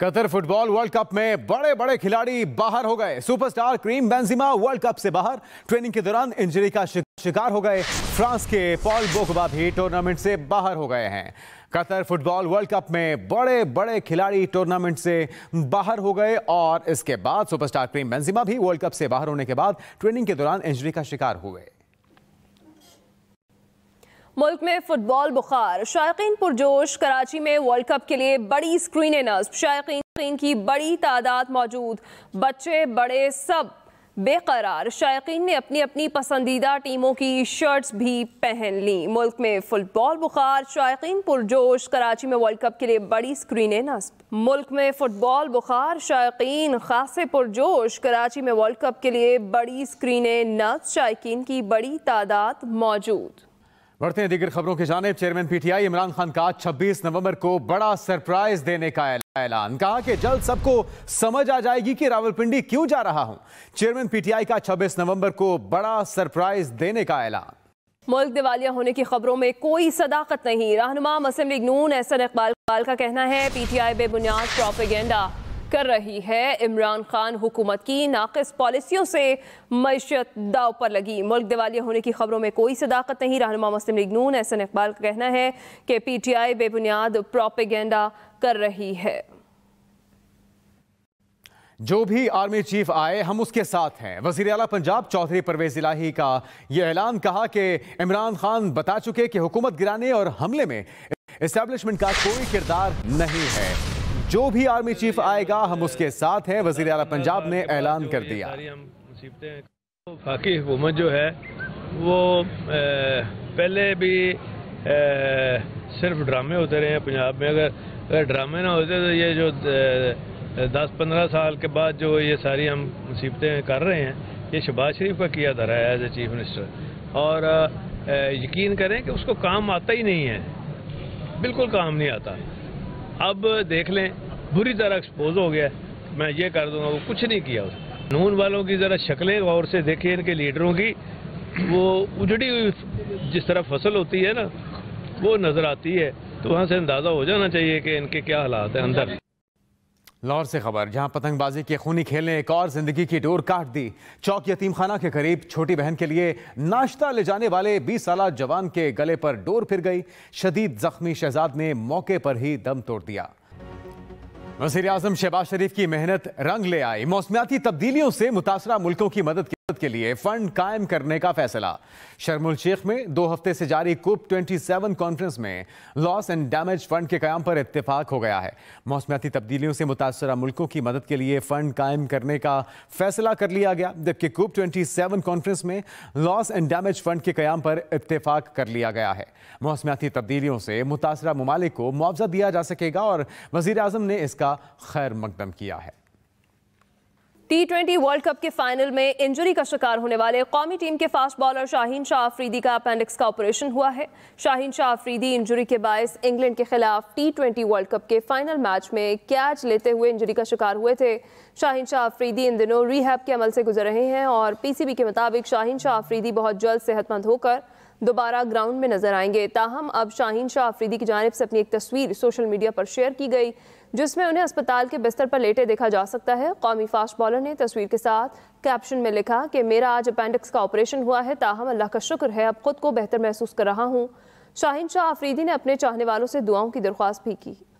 Qatar football world cup में बड़े बड़े खिलाड़ी बाहर हो गए superstar Karim Benzema world cup से बाहर ट्रेनिंग के दौरान इंजरी का शिकार हो गए फ्रांस के पॉल बोकबा भी टूर्नामेंट से बाहर हो गए हैं कतर फुटबॉल वर्ल्ड कप में बड़े बड़े खिलाड़ी टूर्नामेंट से बाहर हो गए और इसके बाद सुपरस्टार क्रीम बेंजिमा भी वर्ल्ड कप से बाहर होने के बाद ट्रेनिंग के दौरान इंजरी का शिकार हुए मुल्क में फुटबॉल बुखार शायकीन पुरजोश कराची में वर्ल्ड कप के लिए बड़ी स्क्रीन नस्ब शायकीन की बड़ी तादाद मौजूद बच्चे बड़े सब बेकरार शायकीन ने अपनी अपनी पसंदीदा टीमों की शर्ट्स भी पहन ली मुल्क में फुटबॉल बुखार शायकीन पुरजोश कराची में वर्ल्ड कप के लिए बड़ी स्क्रीन नस्ब मुल्क में फुटबॉल बुखार शायकीन खासे पुरजोश कराची में वर्ल्ड कप के लिए बड़ी स्क्रीन नस्ब शायकीन की बड़ी तादाद मौजूद बढ़ते हैं दीगर खबरों की जानब चेयरमैन पीटीआई इमरान खान का 26 नवंबर को बड़ा सरप्राइज देने का ऐलान कहा कि जल्द सबको समझ आ जाएगी कि रावलपिंडी क्यों जा रहा हूं चेयरमैन पीटीआई का 26 नवंबर को बड़ा सरप्राइज देने का ऐलान मुल्क दिवालिया होने की खबरों में कोई सदाकत नहीं रहनुमा मसम लीग नून एहसन इकबाल का कहना है पीटीआई बेबुनियाद प्रोपेगेंडा कर रही है इमरान खान हुकूमत की नाकस पॉलिसियों से मीशत दाव पर लगी मुल्क दिवालिया होने की खबरों में कोई सदाकत नहीं रहन मुस्लिम लिगनून नून एहसन इकबाल का कहना है कि पी टी आई बेबुनियाद प्रोपेगेंडा कर रही है जो भी आर्मी चीफ आए हम उसके साथ हैं वजीर अला पंजाब चौधरी परवेज इलाही का यह ऐलान कहा कि इमरान खान बता चुके कि हुकूमत गिराने और हमले में इस्टेब्लिशमेंट का कोई किरदार नहीं है जो भी आर्मी चीफ आएगा हम उसके साथ हैं वजीर अला पंजाब ने ऐलान कर दिया तो बाकी हुकूमत जो है वो पहले भी सिर्फ ड्रामे होते रहे हैं पंजाब में अगर अगर ड्रामे ना होते तो ये जो दस पंद्रह साल के बाद जो ये सारी हम मुसीबतें कर रहे हैं ये शहबाज शरीफ का किया धरा है एज ए चीफ मिनिस्टर और यकीन करें कि उसको काम आता ही नहीं है बिल्कुल काम नहीं आता अब देख लें बुरी तरह एक्सपोज हो गया मैं ये कर दूंगा वो कुछ नहीं किया उसने नून वालों की ज़रा शक्लें गौर से देखें इनके लीडरों की वो उजड़ी हुई जिस तरह फसल होती है ना वो नज़र आती है तो वहाँ से अंदाज़ा हो जाना चाहिए कि इनके क्या हालात हैं अंदर लाहौर से खबर जहां पतंगबाजी के खूनी खेल ने एक और जिंदगी की डोर काट दी चौक यतीम खाना के करीब छोटी बहन के लिए नाश्ता ले जाने वाले 20 साल जवान के गले पर डोर फिर गई शदीद जख्मी शहजाद ने मौके पर ही दम तोड़ दिया वजीर आजम शहबाज शरीफ की मेहनत रंग ले आई मौसमियाती तब्दीलियों से मुतासरा मुल्कों की मदद मदद के लिए फंड कायम करने का फैसला शर्मुल शेख में दो हफ्ते से जारी कुप 27 कॉन्फ्रेंस में लॉस एंड डैमेज फंड के क्याम पर इतफाक हो गया है मौसमियाती तब्दीलियों से मुतासर मुल्कों की मदद के लिए फंड कायम करने का फैसला कर लिया गया जबकि कुप 27 कॉन्फ्रेंस में लॉस एंड डैमेज फंड के क्याम पर इतफाक कर लिया गया है मौसमियाती तब्दीलियों से मुतासर ममालिक को मुआवजा दिया जा सकेगा और वजीर अजम ने इसका खैर मकदम किया है टी ट्वेंटी वर्ल्ड कप के फाइनल में इंजरी का शिकार होने वाले कौमी टीम के फास्ट बॉलर शाहीन शाह अफरीदी का अपेंडिक्स का ऑपरेशन हुआ है शाहीन शाह अफरीदी इंजरी के बायस इंग्लैंड के खिलाफ टी ट्वेंटी वर्ल्ड कप के फाइनल मैच में कैच लेते हुए इंजरी का शिकार हुए थे शाहीन शाह अफरीदी इन दिनों रीहैप के अमल से गुजर रहे हैं और पीसीबी के मुताबिक शाहीन शाह अफरीदी बहुत जल्द सेहतमंद होकर दोबारा ग्राउंड में नजर आएंगे ताहम अब शाहीन शाह आफरीदी की जानब से अपनी एक तस्वीर सोशल मीडिया पर शेयर की गई जिसमें उन्हें अस्पताल के बिस्तर पर लेटे देखा जा सकता है कौमी फास्ट बॉलर ने तस्वीर के साथ कैप्शन में लिखा कि मेरा आज अपेंडिक्स का ऑपरेशन हुआ है ताहम अल्लाह का शुक्र है अब खुद को बेहतर महसूस कर रहा हूँ शाहीन शाह आफरीदी ने अपने चाहने वालों से दुआओं की दरख्वास्त भी की